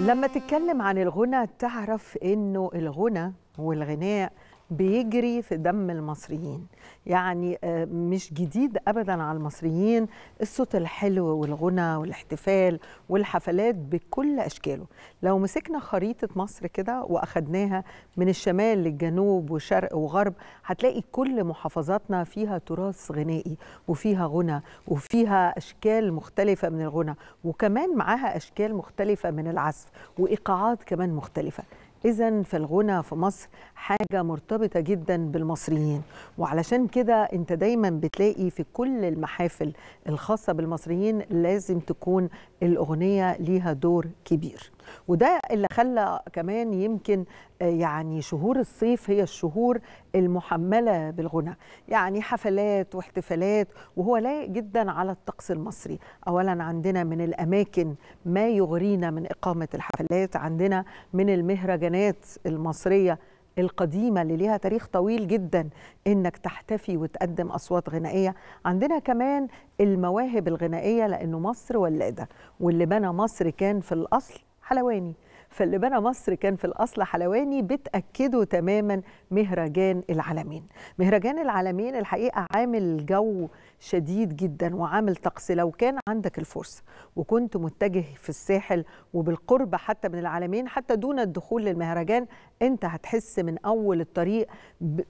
لما تتكلم عن الغنى تعرف انه الغنى والغناء بيجري في دم المصريين يعني آه، مش جديد ابدا على المصريين الصوت الحلو والغنى والاحتفال والحفلات بكل اشكاله لو مسكنا خريطه مصر كده واخدناها من الشمال للجنوب وشرق وغرب هتلاقي كل محافظاتنا فيها تراث غنائي وفيها غنى وفيها اشكال مختلفه من الغنى وكمان معاها اشكال مختلفه من العزف وايقاعات كمان مختلفه إذا فالغنى في مصر حاجة مرتبطة جدا بالمصريين وعلشان كده أنت دايما بتلاقي في كل المحافل الخاصة بالمصريين لازم تكون الأغنية ليها دور كبير وده اللي خلى كمان يمكن آه، يعني شهور الصيف هي الشهور المحملة بالغنى يعني حفلات واحتفالات وهو لايق جدا على الطقس المصري أولا عندنا من الأماكن ما يغرينا من إقامة الحفلات عندنا من المهرجانات الديانات المصريه القديمه اللي ليها تاريخ طويل جدا انك تحتفي وتقدم اصوات غنائيه عندنا كمان المواهب الغنائيه لانه مصر ولادة واللي بنى مصر كان في الاصل حلواني فاللي بنى مصر كان في الأصل حلواني بتأكده تماما مهرجان العالمين مهرجان العالمين الحقيقة عامل جو شديد جدا وعامل طقس لو كان عندك الفرصة وكنت متجه في الساحل وبالقرب حتى من العالمين حتى دون الدخول للمهرجان انت هتحس من أول الطريق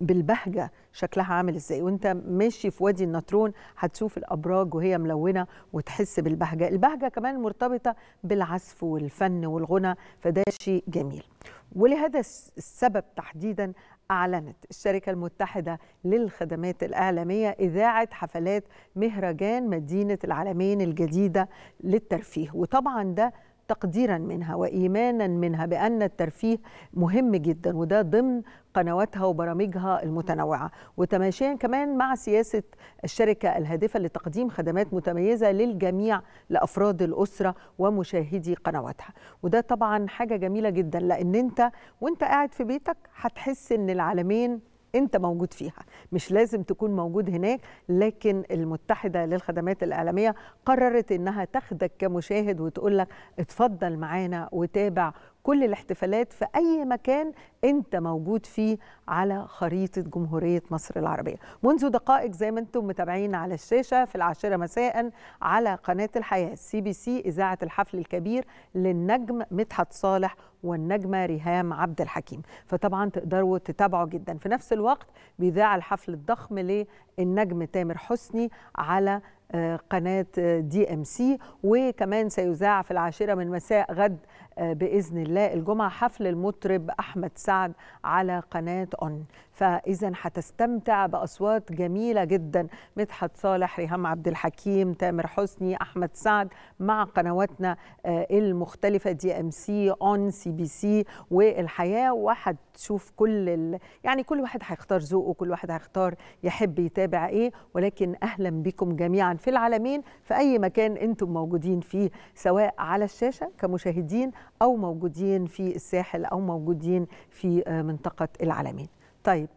بالبهجة شكلها عامل ازاي وانت ماشي في وادي النطرون هتشوف الأبراج وهي ملونة وتحس بالبهجة البهجة كمان مرتبطة بالعزف والفن والغنى فده شيء جميل ولهذا السبب تحديدا أعلنت الشركة المتحدة للخدمات الإعلامية إذاعة حفلات مهرجان مدينة العالمين الجديدة للترفيه وطبعا ده تقديرا منها وايمانا منها بان الترفيه مهم جدا وده ضمن قنواتها وبرامجها المتنوعه وتماشيا كمان مع سياسه الشركه الهادفه لتقديم خدمات متميزه للجميع لافراد الاسره ومشاهدي قنواتها وده طبعا حاجه جميله جدا لان انت وانت قاعد في بيتك هتحس ان العالمين انت موجود فيها مش لازم تكون موجود هناك لكن المتحده للخدمات الاعلاميه قررت انها تاخدك كمشاهد وتقول لك اتفضل معانا وتابع كل الاحتفالات في أي مكان أنت موجود فيه على خريطة جمهورية مصر العربية منذ دقائق زي ما أنتم متابعين على الشاشة في العاشرة مساء على قناة الحياة سي بي سي إذاعة الحفل الكبير للنجم مدحت صالح والنجمة ريهام عبد الحكيم فطبعا تقدروا تتابعوا جدا في نفس الوقت بيذاع الحفل الضخم للنجم تامر حسني على قناة دي ام سي وكمان سيذاع في العاشرة من مساء غد آه، بإذن الله الجمعة حفل المطرب أحمد سعد على قناة أون فإذا هتستمتع بأصوات جميلة جدا مدحت صالح ريهام عبد الحكيم تامر حسني أحمد سعد مع قنواتنا آه، المختلفة دي ام سي أون سي بي سي والحياة وهتشوف كل ال... يعني كل واحد هيختار ذوقه كل واحد هيختار يحب يتابع إيه ولكن أهلا بكم جميعا في العالمين في أي مكان أنتم موجودين فيه سواء على الشاشة كمشاهدين أو موجودين في الساحل أو موجودين في آه، منطقة العالمين طيب